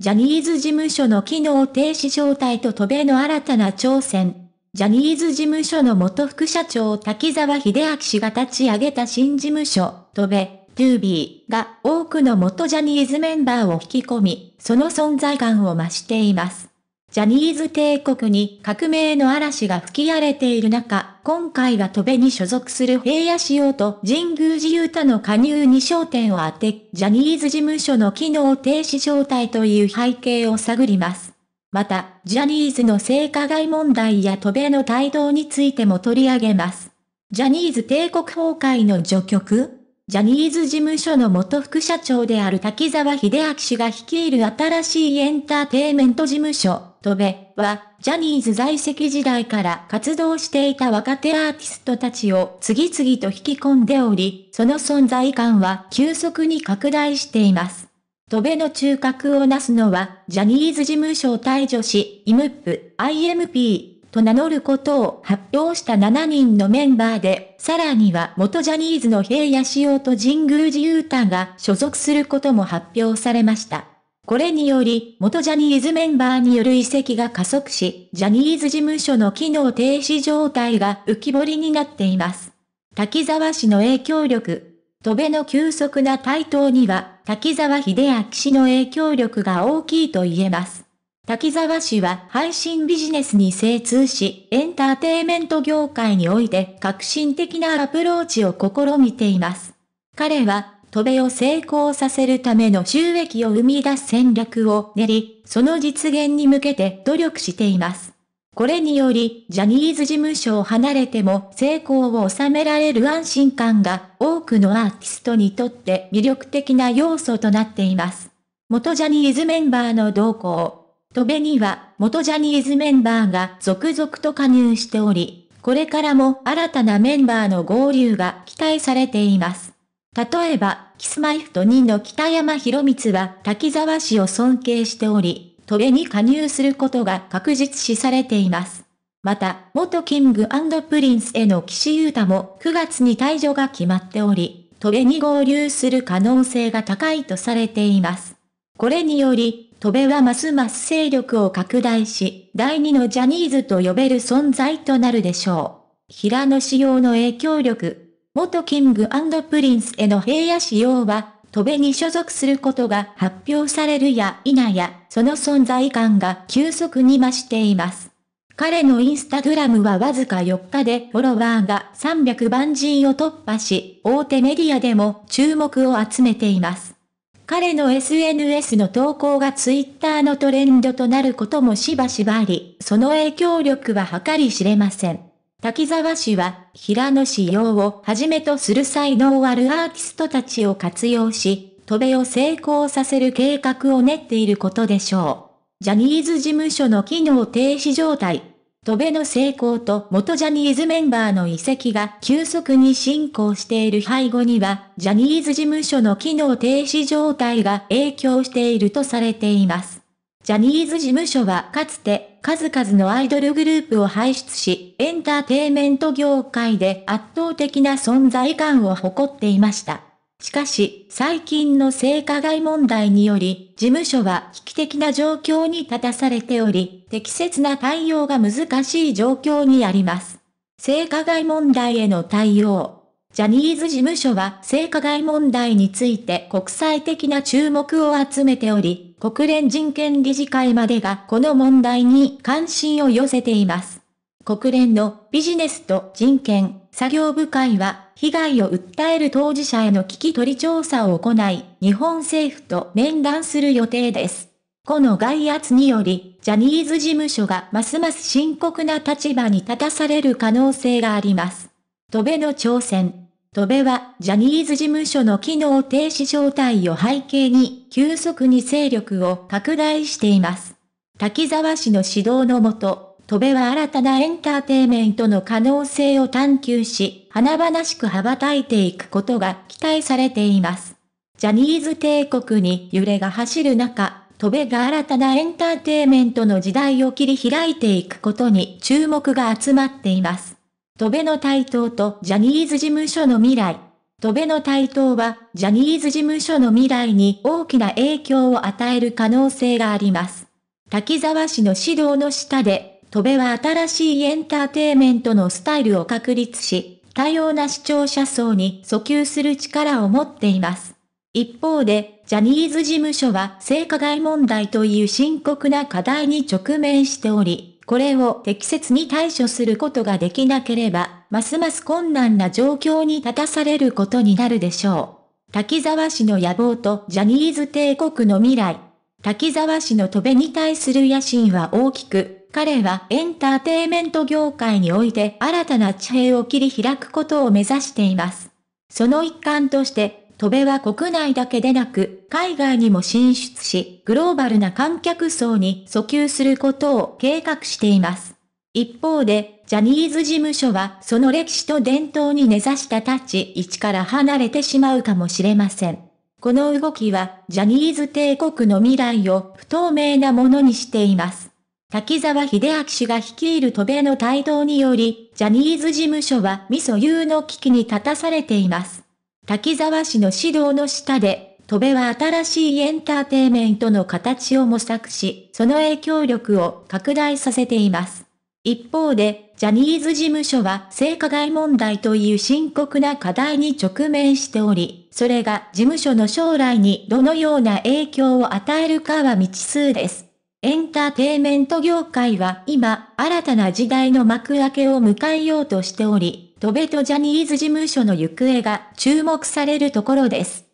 ジャニーズ事務所の機能停止状態と飛べの新たな挑戦。ジャニーズ事務所の元副社長滝沢秀明氏が立ち上げた新事務所、飛べ、トゥービーが多くの元ジャニーズメンバーを引き込み、その存在感を増しています。ジャニーズ帝国に革命の嵐が吹き荒れている中、今回は戸部に所属する平野仕様と神宮寺勇太の加入に焦点を当て、ジャニーズ事務所の機能停止状態という背景を探ります。また、ジャニーズの性加害問題や戸部の態度についても取り上げます。ジャニーズ帝国崩壊の序曲ジャニーズ事務所の元副社長である滝沢秀明氏が率いる新しいエンターテイメント事務所、戸部は、ジャニーズ在籍時代から活動していた若手アーティストたちを次々と引き込んでおり、その存在感は急速に拡大しています。戸部の中核をなすのは、ジャニーズ事務所を退場し、イムップ、IMP、と名乗ることを発表した7人のメンバーで、さらには元ジャニーズの平野潮と神宮寺雄太が所属することも発表されました。これにより、元ジャニーズメンバーによる移籍が加速し、ジャニーズ事務所の機能停止状態が浮き彫りになっています。滝沢氏の影響力。戸辺の急速な台頭には、滝沢秀明氏の影響力が大きいと言えます。滝沢氏は配信ビジネスに精通し、エンターテイメント業界において革新的なアプローチを試みています。彼は渡米を成功させるための収益を生み出す戦略を練り、その実現に向けて努力しています。これにより、ジャニーズ事務所を離れても成功を収められる安心感が多くのアーティストにとって魅力的な要素となっています。元ジャニーズメンバーの動向。渡米には元ジャニーズメンバーが続々と加入しており、これからも新たなメンバーの合流が期待されています。例えば、キスマイフト2の北山博光は滝沢氏を尊敬しており、トレに加入することが確実視されています。また、元キングプリンスへの岸優太も9月に退場が決まっており、トレに合流する可能性が高いとされています。これにより、トベはますます勢力を拡大し、第2のジャニーズと呼べる存在となるでしょう。平野仕様の影響力、元キングプリンスへの平野仕様は、戸部に所属することが発表されるや否や、その存在感が急速に増しています。彼のインスタグラムはわずか4日でフォロワーが300万人を突破し、大手メディアでも注目を集めています。彼の SNS の投稿がツイッターのトレンドとなることもしばしばあり、その影響力は計り知れません。滝沢氏は、平野紫耀をはじめとする才能あるアーティストたちを活用し、渡米を成功させる計画を練っていることでしょう。ジャニーズ事務所の機能停止状態。渡米の成功と元ジャニーズメンバーの移籍が急速に進行している背後には、ジャニーズ事務所の機能停止状態が影響しているとされています。ジャニーズ事務所はかつて数々のアイドルグループを輩出し、エンターテイメント業界で圧倒的な存在感を誇っていました。しかし、最近の性加害問題により、事務所は危機的な状況に立たされており、適切な対応が難しい状況にあります。性加害問題への対応。ジャニーズ事務所は性加害問題について国際的な注目を集めており、国連人権理事会までがこの問題に関心を寄せています。国連のビジネスと人権作業部会は被害を訴える当事者への聞き取り調査を行い、日本政府と面談する予定です。この外圧により、ジャニーズ事務所がますます深刻な立場に立たされる可能性があります。戸辺の挑戦。戸部は、ジャニーズ事務所の機能停止状態を背景に、急速に勢力を拡大しています。滝沢氏の指導のもと、戸部は新たなエンターテイメントの可能性を探求し、華々しく羽ばたいていくことが期待されています。ジャニーズ帝国に揺れが走る中、戸部が新たなエンターテイメントの時代を切り開いていくことに注目が集まっています。戸辺の台頭とジャニーズ事務所の未来。戸辺の台頭は、ジャニーズ事務所の未来に大きな影響を与える可能性があります。滝沢氏の指導の下で、戸辺は新しいエンターテイメントのスタイルを確立し、多様な視聴者層に訴求する力を持っています。一方で、ジャニーズ事務所は性加害問題という深刻な課題に直面しており、これを適切に対処することができなければ、ますます困難な状況に立たされることになるでしょう。滝沢氏の野望とジャニーズ帝国の未来。滝沢氏の戸べに対する野心は大きく、彼はエンターテイメント業界において新たな地平を切り開くことを目指しています。その一環として、戸部は国内だけでなく、海外にも進出し、グローバルな観客層に訴求することを計画しています。一方で、ジャニーズ事務所はその歴史と伝統に根ざした立ち位置から離れてしまうかもしれません。この動きは、ジャニーズ帝国の未来を不透明なものにしています。滝沢秀明氏が率いる戸辺の帯同により、ジャニーズ事務所は未曽有の危機に立たされています。滝沢氏の指導の下で、戸部は新しいエンターテイメントの形を模索し、その影響力を拡大させています。一方で、ジャニーズ事務所は性加害問題という深刻な課題に直面しており、それが事務所の将来にどのような影響を与えるかは未知数です。エンターテイメント業界は今、新たな時代の幕開けを迎えようとしており、トベとジャニーズ事務所の行方が注目されるところです。